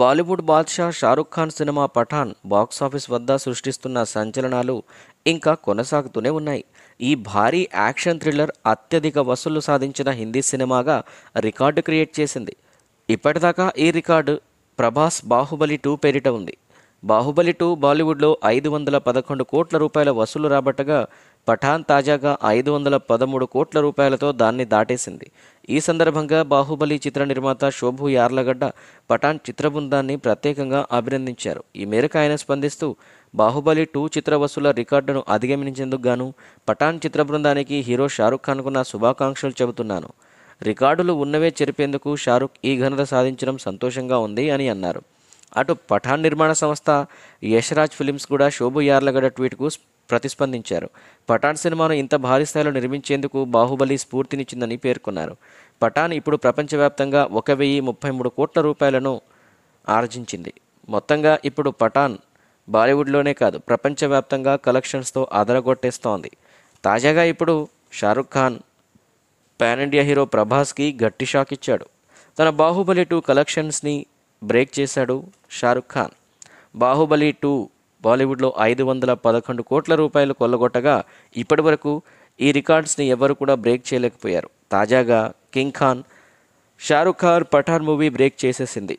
బాలీవుడ్ బాద్షా Shahrukh Khan cinema Pathaan box office వద్ద సృష్టిస్తున్న సంచలనాలు ఇంకా కొనసాగుతూనే ఉన్నాయి ఈ భారీ యాక్షన్ థ్రిల్లర్ అత్యధిక వసూళ్లు సాధించిన హిందీ సినిమాగా రికార్డు క్రియేట్ చేసింది ఇప్పటిదాకా ఈ రికార్డు ప్రభాస్ బాహుబలి టూ పేరిట ఉంది బాహుబలి టూ బాలీవుడ్లో ఐదు వందల పదకొండు కోట్ల రూపాయల వసూలు రాబట్టగా పఠాన్ తాజాగా ఐదు వందల పదమూడు కోట్ల రూపాయలతో దాన్ని దాటేసింది ఈ సందర్భంగా బాహుబలి చిత్ర నిర్మాత శోభు యార్లగడ్డ పఠాన్ చిత్ర బృందాన్ని ప్రత్యేకంగా అభినందించారు ఈ మేరకు ఆయన స్పందిస్తూ బాహుబలి టూ చిత్ర వసూల రికార్డును అధిగమించేందుకు గాను పఠాన్ చిత్ర బృందానికి హీరో షారుఖ్ ఖాన్కు నా శుభాకాంక్షలు చెబుతున్నాను రికార్డులు ఉన్నవే చెరిపేందుకు షారుఖ్ ఈ ఘనత సాధించడం సంతోషంగా ఉంది అని అన్నారు అటు పఠాన్ నిర్మాణ సంస్థ యశ్రాజ్ ఫిలిమ్స్ కూడా శోభు యార్లగడ్డ ట్వీట్కు ప్రతిస్పందించారు పఠాన్ సినిమాను ఇంత భారీ స్థాయిలో నిర్మించేందుకు బాహుబలి స్ఫూర్తినిచ్చిందని పేర్కొన్నారు పఠాన్ ఇప్పుడు ప్రపంచవ్యాప్తంగా ఒక వెయ్యి ముప్పై మూడు కోట్ల రూపాయలను ఆర్జించింది మొత్తంగా ఇప్పుడు పఠాన్ బాలీవుడ్లోనే కాదు ప్రపంచవ్యాప్తంగా కలెక్షన్స్తో అదరగొట్టేస్తోంది తాజాగా ఇప్పుడు Shahrukh Khan pan India hero ప్రభాస్కి గట్టి షాక్ ఇచ్చాడు తన బాహుబలి టూ కలెక్షన్స్ని బ్రేక్ చేశాడు షారుఖ్ ఖాన్ బాహుబలి టూ బాలీవుడ్లో ఐదు వందల పదకొండు కోట్ల రూపాయలు కొల్లగొట్టగా ఇప్పటి వరకు ఈ రికార్డ్స్ని ఎవరు కూడా బ్రేక్ చేయలేకపోయారు తాజాగా king Khan Shahrukh Khan Pathaan movie break చేసేసింది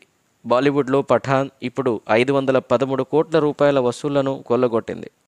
బాలీవుడ్లో పఠాన్ ఇప్పుడు ఐదు వందల పదమూడు కోట్ల రూపాయల వసూళ్లను కొల్లగొట్టింది